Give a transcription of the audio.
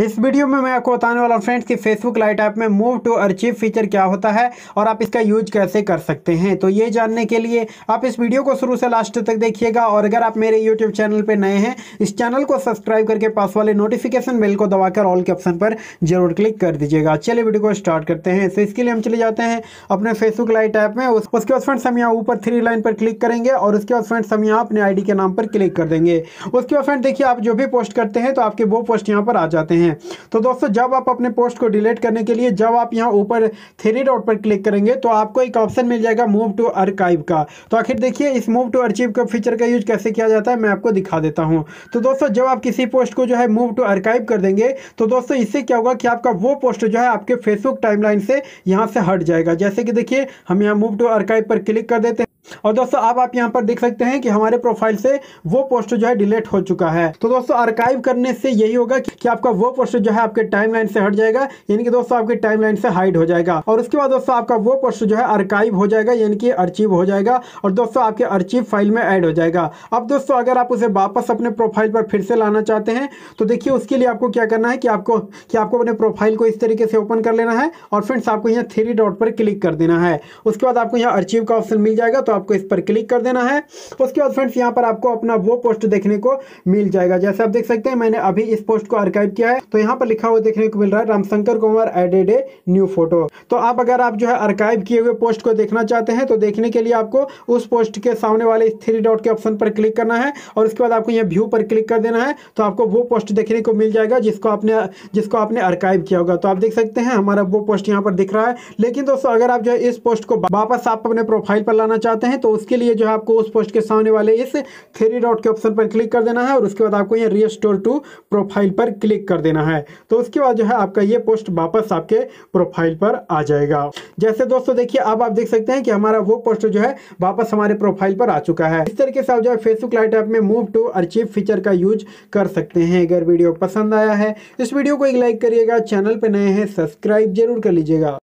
इस वीडियो में मैं आपको बताने वाला हूँ फ्रेंड्स कि फेसबुक लाइट ऐप में मूव टू अर्चीव फीचर क्या होता है और आप इसका यूज कैसे कर सकते हैं तो ये जानने के लिए आप इस वीडियो को शुरू से लास्ट तक देखिएगा और अगर आप मेरे यूट्यूब चैनल पर नए हैं इस चैनल को सब्सक्राइब करके पास वाले नोटिफिकेशन बिल को दबाकर ऑल के ऑप्शन पर जरूर क्लिक कर दीजिएगा चलिए वीडियो को स्टार्ट करते हैं तो इसके लिए हम चले जाते हैं अपने फेसबुक लाइट ऐप में उसके बाद फ्रेंड्स हम यहाँ ऊपर थ्री लाइन पर क्लिक करेंगे और उसके बाद फ्रेंड्स हम यहाँ अपने आई के नाम पर क्लिक कर देंगे उसके बाद फ्रेंड देखिए आप जो भी पोस्ट करते हैं तो आपके वो पोस्ट यहाँ पर आ जाते हैं हैं तो दोस्तों जब आप अपने पोस्ट को डिलीट करने के लिए जब आप यहाँ ऊपर थ्री डॉट पर क्लिक करेंगे तो आपको एक ऑप्शन मिल जाएगा मूव टू अर्काइव का तो आखिर देखिए इस मूव टू अर्चीव का फीचर का यूज कैसे किया जाता है मैं आपको दिखा देता हूँ तो दोस्तों जब आप किसी पोस्ट को जो है मूव टू अर्काइव कर देंगे तो दोस्तों इससे क्या होगा कि आपका वो पोस्ट जो है आपके फेसबुक टाइमलाइन से यहाँ से हट जाएगा जैसे कि देखिए हम यहाँ मूव टू अर्काइव पर क्लिक कर देते हैं और दोस्तों अब आप यहाँ पर देख सकते हैं कि हमारे प्रोफाइल से वो पोस्ट जो है डिलीट हो चुका है तो दोस्तों अर्काइव करने से यही होगा कि आपका वो पोस्ट जो है आपके टाइमलाइन से हट जाएगा यानी कि दोस्तों आपके टाइमलाइन से हाइड हो जाएगा और उसके बाद दोस्तों आपका वो पोस्ट जो है अर्काइव हो जाएगा यानी कि अर्चीव हो जाएगा और दोस्तों आपके अर्चीव फाइल में एड हो जाएगा अब दोस्तों अगर आप उसे वापस अपने प्रोफाइल पर फिर से लाना चाहते हैं तो देखिए उसके लिए आपको क्या करना है कि आपको कि आपको अपने प्रोफाइल को इस तरीके से ओपन कर लेना है और फ्रेंड्स आपको यहाँ थ्री डॉट पर क्लिक कर देना है उसके बाद आपको यहाँ अर्चीव का ऑप्शन मिल जाएगा तो आपको इस पर क्लिक कर देना है उसके बाद फ्रेंड्स यहाँ पर आपको अपना वो पोस्ट देखने को मिल जाएगा जैसे आप देख सकते हैं मैंने अभी इस पोस्ट को आर्काइव किया है तो यहाँ पर लिखा हुआ देखने को मिल रहा है Ramshankar Kumar added a new photo तो आप अगर आप जो है आर्काइव किए हुए पोस्ट को देखना चाहते हैं तो देखने के लिए आपको उस पोस्ट के सामने वाले थ्री डॉट के ऑप्शन पर क्लिक करना है और उसके बाद आपको यहाँ व्यू पर क्लिक कर देना है तो आपको वो पोस्ट देखने को मिल जाएगा जिसको आपने जिसको आपने आर्काइव किया होगा तो आप देख सकते हैं हमारा वो पोस्ट यहाँ पर दिख रहा है लेकिन दोस्तों अगर आप जो है इस पोस्ट को वापस आप अपने प्रोफाइल पर लाना चाहते हैं चाहते हैं तो उसके लिए जो है आपको उस पोस्ट के सामने वाले इस थ्री डॉट के ऑप्शन पर क्लिक कर देना है और उसके बाद आपको यहाँ रीस्टोर टू प्रोफाइल पर क्लिक कर देना है तो उसके बाद जो है आपका ये पोस्ट वापस आपके प्रोफाइल पर आ जाएगा जैसे दोस्तों देखिए अब आप देख सकते हैं कि हमारा वो पोस्ट जो है वापस हमारे प्रोफाइल पर आ चुका है इस तरीके से आप जो है फेसबुक लाइट ऐप में मूव टू अचीव फीचर का यूज कर सकते हैं अगर वीडियो पसंद आया है इस वीडियो को एक लाइक करिएगा चैनल पर नए हैं सब्सक्राइब जरूर कर लीजिएगा